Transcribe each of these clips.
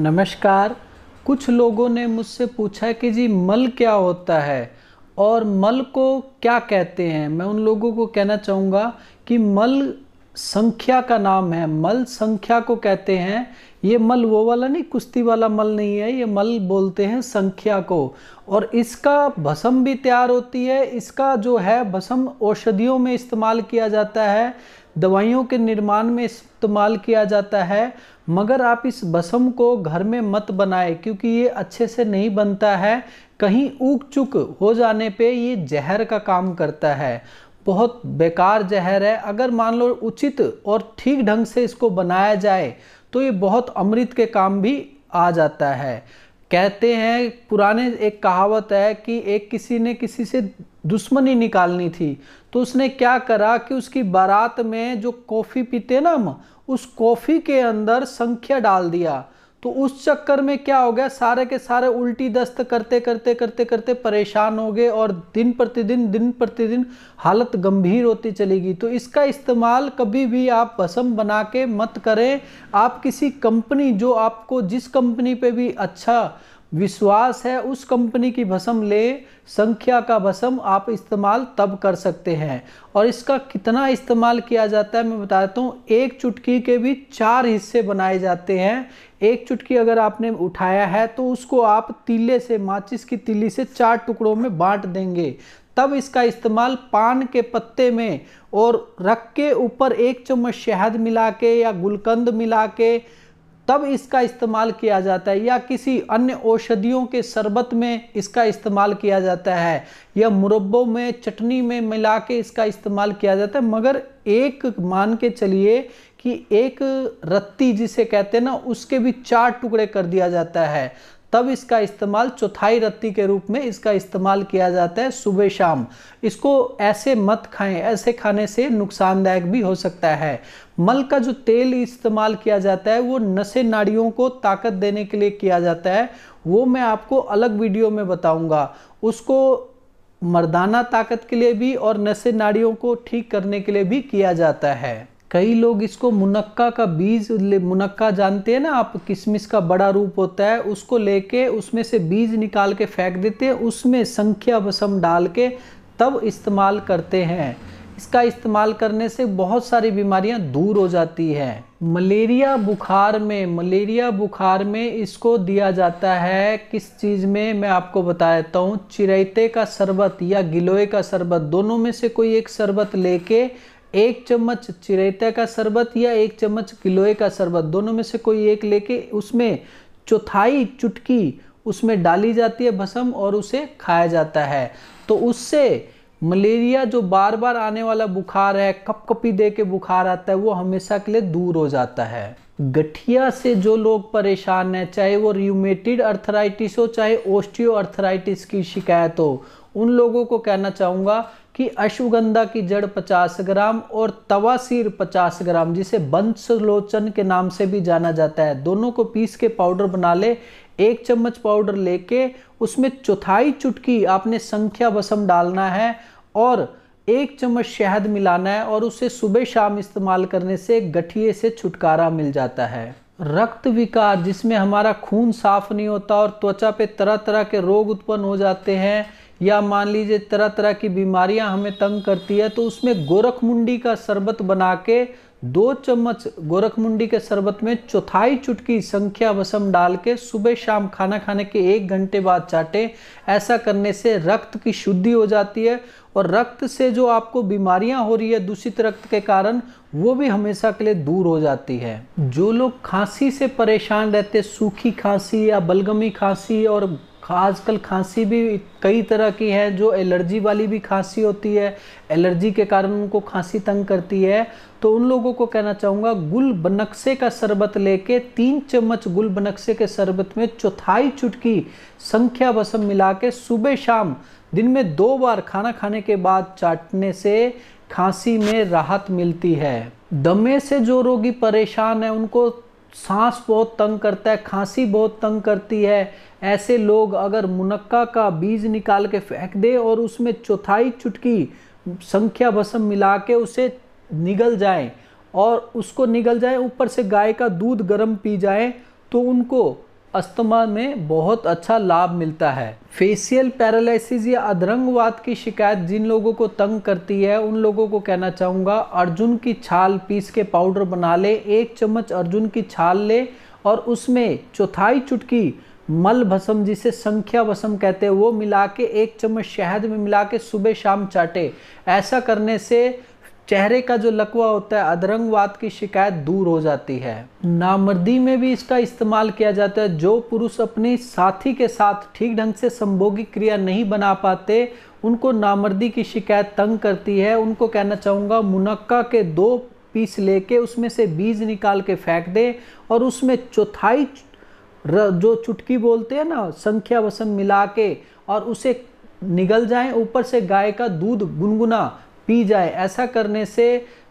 नमस्कार कुछ लोगों ने मुझसे पूछा कि जी मल क्या होता है और मल को क्या कहते हैं मैं उन लोगों को कहना चाहूँगा कि मल संख्या का नाम है मल संख्या को कहते हैं ये मल वो वाला नहीं कुश्ती वाला मल नहीं है ये मल बोलते हैं संख्या को और इसका भसम भी तैयार होती है इसका जो है भसम औषधियों में इस्तेमाल किया जाता है दवाइयों के निर्माण में इस्तेमाल किया जाता है मगर आप इस भसम को घर में मत बनाएं क्योंकि ये अच्छे से नहीं बनता है कहीं ऊक चुक हो जाने पे ये जहर का काम करता है बहुत बेकार जहर है अगर मान लो उचित और ठीक ढंग से इसको बनाया जाए तो ये बहुत अमृत के काम भी आ जाता है कहते हैं पुराने एक कहावत है कि एक किसी ने किसी से दुश्मनी निकालनी थी तो उसने क्या करा कि उसकी बारात में जो कॉफ़ी पीते ना हम उस कॉफ़ी के अंदर संख्या डाल दिया तो उस चक्कर में क्या हो गया सारे के सारे उल्टी दस्त करते करते करते करते परेशान हो गए और दिन प्रतिदिन दिन प्रतिदिन हालत गंभीर होती चलेगी तो इसका इस्तेमाल कभी भी आप भसम बना के मत करें आप किसी कंपनी जो आपको जिस कंपनी पे भी अच्छा विश्वास है उस कंपनी की भसम ले संख्या का भसम आप इस्तेमाल तब कर सकते हैं और इसका कितना इस्तेमाल किया जाता है मैं बता देता हूँ एक चुटकी के भी चार हिस्से बनाए जाते हैं एक चुटकी अगर आपने उठाया है तो उसको आप तीले से माचिस की तीली से चार टुकड़ों में बांट देंगे तब इसका इस्तेमाल पान के पत्ते में और रख के ऊपर एक चम्मच शहद मिला के या गुलकंद मिला के तब इसका इस्तेमाल किया जाता है या किसी अन्य औषधियों के शरबत में इसका इस्तेमाल किया जाता है या मुरब्बों में चटनी में मिला के इसका इस्तेमाल किया जाता है मगर एक मान के चलिए कि एक रत्ती जिसे कहते हैं ना उसके भी चार टुकड़े कर दिया जाता है तब इसका इस्तेमाल चौथाई रत्ती के रूप में इसका इस्तेमाल किया जाता है सुबह शाम इसको ऐसे मत खाएं ऐसे खाने से नुकसानदायक भी हो सकता है मल का जो तेल इस्तेमाल किया जाता है वो नशे नाड़ियों को ताकत देने के लिए किया जाता है वो मैं आपको अलग वीडियो में बताऊंगा उसको मर्दाना ताकत के लिए भी और नशे नाड़ियों को ठीक करने के लिए भी किया जाता है कई लोग इसको मुनक्का का बीज मुनक्का जानते हैं ना आप किशमिश का बड़ा रूप होता है उसको लेके उसमें से बीज निकाल के फेंक देते हैं उसमें संख्या वसम डाल के तब इस्तेमाल करते हैं इसका इस्तेमाल करने से बहुत सारी बीमारियां दूर हो जाती हैं मलेरिया बुखार में मलेरिया बुखार में इसको दिया जाता है किस चीज़ में मैं आपको बता देता हूँ चिरैते का शरबत या गिलोय का शरबत दोनों में से कोई एक शरबत लेके एक चम्मच चिरेता का शरबत या एक चम्मच किलोए का शरबत दोनों में से कोई एक लेके उसमें चौथाई चुटकी उसमें डाली जाती है भसम और उसे खाया जाता है तो उससे मलेरिया जो बार बार आने वाला बुखार है कपकपी दे के बुखार आता है वो हमेशा के लिए दूर हो जाता है गठिया से जो लोग परेशान हैं चाहे वो रियूमेटिड अर्थराइटिस हो चाहे ओस्टियो अर्थराइटिस की शिकायत हो उन लोगों को कहना चाहूँगा कि अश्वगंधा की जड़ 50 ग्राम और तवासीर 50 ग्राम जिसे बंसलोचन के नाम से भी जाना जाता है दोनों को पीस के पाउडर बना ले एक चम्मच पाउडर लेके उसमें चौथाई चुटकी आपने संख्या वसम डालना है और एक चम्मच शहद मिलाना है और उसे सुबह शाम इस्तेमाल करने से गठिए से छुटकारा मिल जाता है रक्त विकार जिसमें हमारा खून साफ नहीं होता और त्वचा पे तरह तरह के रोग उत्पन्न हो जाते हैं या मान लीजिए तरह तरह की बीमारियां हमें तंग करती है तो उसमें गोरखमुंडी का शरबत बना के दो चम्मच गोरखमुंडी के शरबत में चौथाई चुटकी संख्या वसम डाल के सुबह शाम खाना खाने के एक घंटे बाद चाटें ऐसा करने से रक्त की शुद्धि हो जाती है और रक्त से जो आपको बीमारियां हो रही है दूषित रक्त के कारण वो भी हमेशा के लिए दूर हो जाती है जो लोग खांसी से परेशान रहते सूखी खांसी या बलगमी खांसी और आजकल खांसी भी कई तरह की है जो एलर्जी वाली भी खांसी होती है एलर्जी के कारण उनको खांसी तंग करती है तो उन लोगों को कहना चाहूँगा गुल बनक्से का शरबत लेके तीन चम्मच गुल बनक्से के शरबत में चौथाई चुटकी संख्या बसम मिला के सुबह शाम दिन में दो बार खाना खाने के बाद चाटने से खांसी में राहत मिलती है दमे से जो रोगी परेशान है उनको सांस बहुत तंग करता है खांसी बहुत तंग करती है ऐसे लोग अगर मुनक्का का बीज निकाल के फेंक दे और उसमें चौथाई चुटकी संख्या भसम मिला के उसे निगल जाए और उसको निगल जाए ऊपर से गाय का दूध गर्म पी जाए तो उनको अस्थमा में बहुत अच्छा लाभ मिलता है फेशियल पैरालिसिस या अधरंगवाद की शिकायत जिन लोगों को तंग करती है उन लोगों को कहना चाहूँगा अर्जुन की छाल पीस के पाउडर बना ले एक चम्मच अर्जुन की छाल ले और उसमें चौथाई चुटकी मल भसम जिसे संख्या भसम कहते हैं वो मिला के एक चम्मच शहद में मिला के सुबह शाम चाटे ऐसा करने से चेहरे का जो लकवा होता है अधरंगवाद की शिकायत दूर हो जाती है नामर्दी में भी इसका इस्तेमाल किया जाता है जो पुरुष अपने साथी के साथ ठीक ढंग से संभोगी क्रिया नहीं बना पाते उनको नामर्दी की शिकायत तंग करती है उनको कहना चाहूँगा मुनक्का के दो पीस लेके उसमें से बीज निकाल के फेंक दें और उसमें चौथाई जो चुटकी बोलते हैं ना संख्या वसन मिला के और उसे निगल जाए ऊपर से गाय का दूध गुनगुना पी जाए ऐसा करने से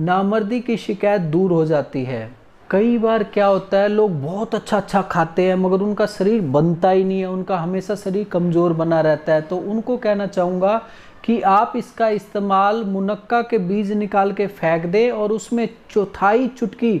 नामर्दी की शिकायत दूर हो जाती है कई बार क्या होता है लोग बहुत अच्छा अच्छा खाते हैं मगर उनका शरीर बनता ही नहीं है उनका हमेशा शरीर कमज़ोर बना रहता है तो उनको कहना चाहूँगा कि आप इसका इस्तेमाल मुनक्का के बीज निकाल के फेंक दें और उसमें चौथाई चुटकी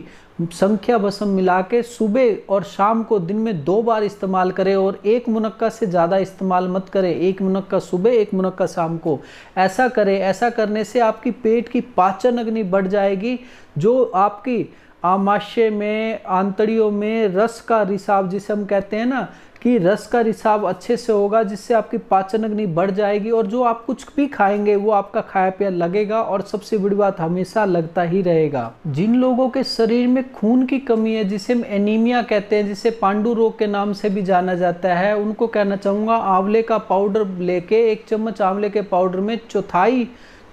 संख्या बसम मिला के सुबह और शाम को दिन में दो बार इस्तेमाल करें और एक मुनक्का से ज़्यादा इस्तेमाल मत करें एक मुनक्का सुबह एक मुनक्का शाम को ऐसा करें ऐसा करने से आपकी पेट की पाचन अग्नि बढ़ जाएगी जो आपकी आमाशय में आंतड़ियों में रस का रिसाव जिसे हम कहते हैं ना कि रस का रिसाव अच्छे से होगा जिससे आपकी पाचन अग्नि बढ़ जाएगी और जो आप कुछ भी खाएंगे वो आपका खाया पिया लगेगा और सबसे बड़ी बात हमेशा लगता ही रहेगा जिन लोगों के शरीर में खून की कमी है जिसे हम एनीमिया कहते हैं जिसे पांडु रोग के नाम से भी जाना जाता है उनको कहना चाहूँगा आंवले का पाउडर लेके एक चम्मच आंवले के पाउडर में चौथाई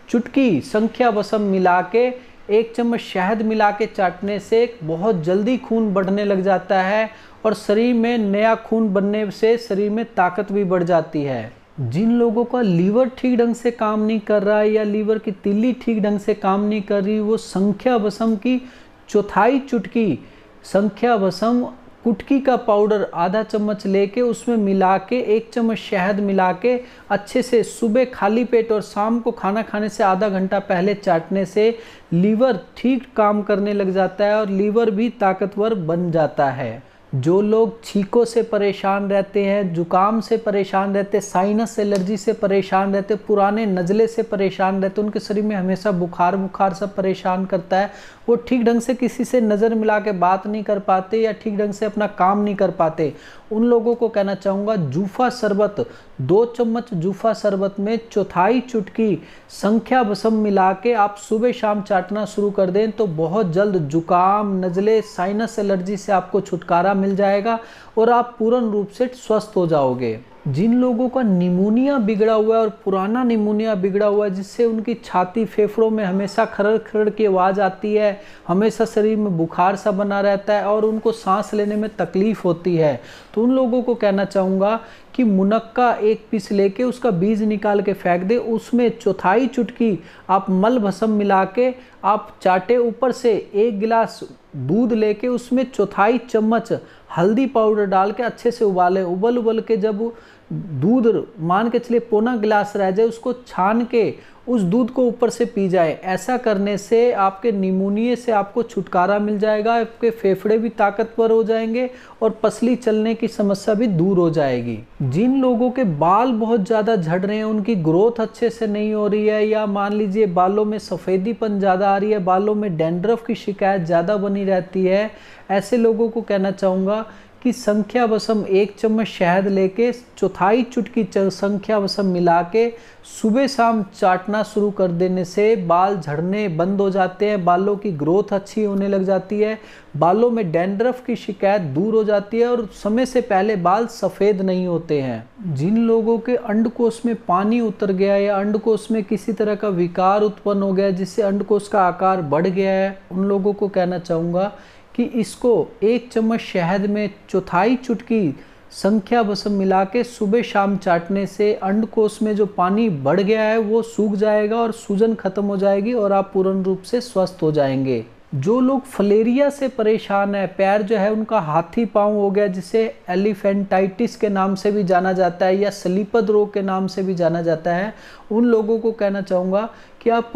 चुटकी संख्या वसम मिला के एक चम्मच शहद मिला के चाटने से बहुत जल्दी खून बढ़ने लग जाता है और शरीर में नया खून बनने से शरीर में ताकत भी बढ़ जाती है जिन लोगों का लीवर ठीक ढंग से काम नहीं कर रहा है या लीवर की तिल्ली ठीक ढंग से काम नहीं कर रही वो संख्या वसम की चौथाई चुटकी संख्या वसम कुटकी का पाउडर आधा चम्मच लेके उसमें मिला के एक चम्मच शहद मिला के अच्छे से सुबह खाली पेट और शाम को खाना खाने से आधा घंटा पहले चाटने से लीवर ठीक काम करने लग जाता है और लीवर भी ताकतवर बन जाता है जो लोग छींकों से परेशान रहते हैं जुकाम से परेशान रहते साइनस एलर्जी से परेशान रहते पुराने नज़ले से परेशान रहते उनके शरीर में हमेशा बुखार बुखार सब परेशान करता है वो ठीक ढंग से किसी से नज़र मिला के बात नहीं कर पाते या ठीक ढंग से अपना काम नहीं कर पाते उन लोगों को कहना चाहूँगा जूफा शरबत दो चम्मच जूफा शरबत में चौथाई चुटकी संख्या बसम मिला के आप सुबह शाम चाटना शुरू कर दें तो बहुत जल्द जुकाम नज़ले साइनस एलर्जी से आपको छुटकारा मिल जाएगा और आप पूर्ण रूप से स्वस्थ हो जाओगे जिन लोगों का निमोनिया बिगड़ा हुआ है और पुराना निमोनिया बिगड़ा हुआ है जिससे उनकी छाती फेफड़ों में हमेशा खरड़ खरड़ की आवाज़ आती है हमेशा शरीर में बुखार सा बना रहता है और उनको सांस लेने में तकलीफ़ होती है तो उन लोगों को कहना चाहूँगा कि मुनक्का एक पीस लेके उसका बीज निकाल के फेंक दे उसमें चौथाई चुटकी आप मल भसम मिला के आप चाटे ऊपर से एक गिलास दूध लेके उसमें चौथाई चम्मच हल्दी पाउडर डाल के अच्छे से उबालें उबल उबल के जब दूध मान के चलिए पौना गिलास रह जाए उसको छान के उस दूध को ऊपर से पी जाए ऐसा करने से आपके निमोनिए से आपको छुटकारा मिल जाएगा आपके फेफड़े भी ताकतवर हो जाएंगे और पसली चलने की समस्या भी दूर हो जाएगी जिन लोगों के बाल बहुत ज़्यादा झड़ रहे हैं उनकी ग्रोथ अच्छे से नहीं हो रही है या मान लीजिए बालों में सफ़ेदीपन ज़्यादा आ रही है बालों में डेंड्रफ की शिकायत ज़्यादा बनी रहती है ऐसे लोगों को कहना चाहूँगा की संख्या वसम एक चम्मच शहद लेके चौथाई चुटकी संख्या वसम मिला के सुबह शाम चाटना शुरू कर देने से बाल झड़ने बंद हो जाते हैं बालों की ग्रोथ अच्छी होने लग जाती है बालों में डेंड्रफ की शिकायत दूर हो जाती है और समय से पहले बाल सफ़ेद नहीं होते हैं जिन लोगों के अंडकोश में पानी उतर गया या अंडकोश में किसी तरह का विकार उत्पन्न हो गया जिससे अंडकोश का आकार बढ़ गया है उन लोगों को कहना चाहूँगा कि इसको एक चम्मच शहद में चौथाई चुटकी संख्या भसम मिला के सुबह शाम चाटने से अंडकोश में जो पानी बढ़ गया है वो सूख जाएगा और सूजन खत्म हो जाएगी और आप पूर्ण रूप से स्वस्थ हो जाएंगे जो लोग फलेरिया से परेशान है पैर जो है उनका हाथी पाँव हो गया जिसे एलिफेंटाइटिस के नाम से भी जाना जाता है या सलीपद रोग के नाम से भी जाना जाता है उन लोगों को कहना चाहूँगा कि आप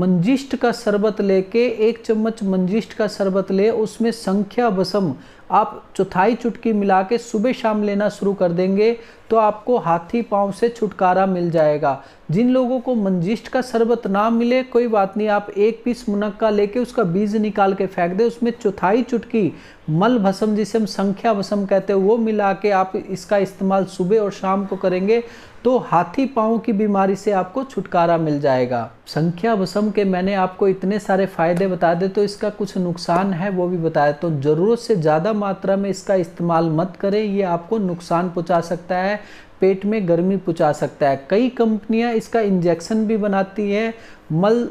मंजिष्ट का शरबत लेके एक चम्मच मंजिष्ट का शरबत ले उसमें संख्या बसम आप चौथाई चुटकी मिला के सुबह शाम लेना शुरू कर देंगे तो आपको हाथी पाँव से छुटकारा मिल जाएगा जिन लोगों को मंजिष्ट का शरबत ना मिले कोई बात नहीं आप एक पीस मुनक्का लेके उसका बीज निकाल के फेंक दें उसमें चौथाई चुटकी मल भसम जिसे हम संख्या भसम कहते हैं वो मिला के आप इसका इस्तेमाल सुबह और शाम को करेंगे तो हाथी पाँव की बीमारी से आपको छुटकारा मिल जाएगा संख्या भसम के मैंने आपको इतने सारे फ़ायदे बता दे तो इसका कुछ नुकसान है वो भी बताया तो ज़रूरत से ज़्यादा मात्रा में इसका इस्तेमाल मत करें ये आपको नुकसान पहुंचा सकता है पेट में गर्मी पहुंचा सकता है कई कंपनियां इसका इंजेक्शन भी बनाती है मल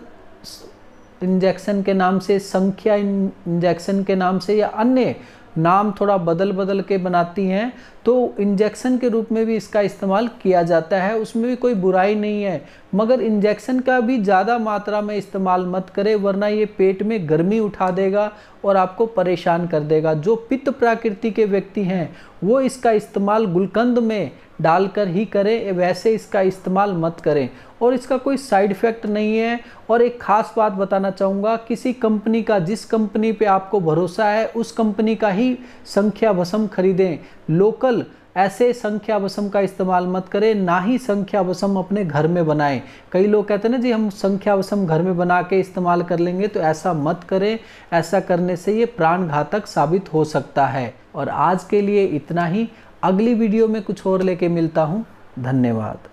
इंजेक्शन के नाम से संख्या इंजेक्शन के नाम से या अन्य नाम थोड़ा बदल बदल के बनाती हैं तो इंजेक्शन के रूप में भी इसका इस्तेमाल किया जाता है उसमें भी कोई बुराई नहीं है मगर इंजेक्शन का भी ज़्यादा मात्रा में इस्तेमाल मत करें वरना ये पेट में गर्मी उठा देगा और आपको परेशान कर देगा जो पित्त प्राकृति के व्यक्ति हैं वो इसका इस्तेमाल गुलकंद में डालकर ही करें वैसे इसका इस्तेमाल मत करें और इसका कोई साइड इफ़ेक्ट नहीं है और एक ख़ास बात बताना चाहूँगा किसी कंपनी का जिस कंपनी पे आपको भरोसा है उस कंपनी का ही संख्या वसम खरीदें लोकल ऐसे संख्या वसम का इस्तेमाल मत करें ना ही संख्या वसम अपने घर में बनाएं कई लोग कहते हैं ना जी हम संख्या वसम घर में बना के इस्तेमाल कर लेंगे तो ऐसा मत करें ऐसा करने से ये प्राण घातक साबित हो सकता है और आज के लिए इतना ही अगली वीडियो में कुछ और लेके मिलता हूँ धन्यवाद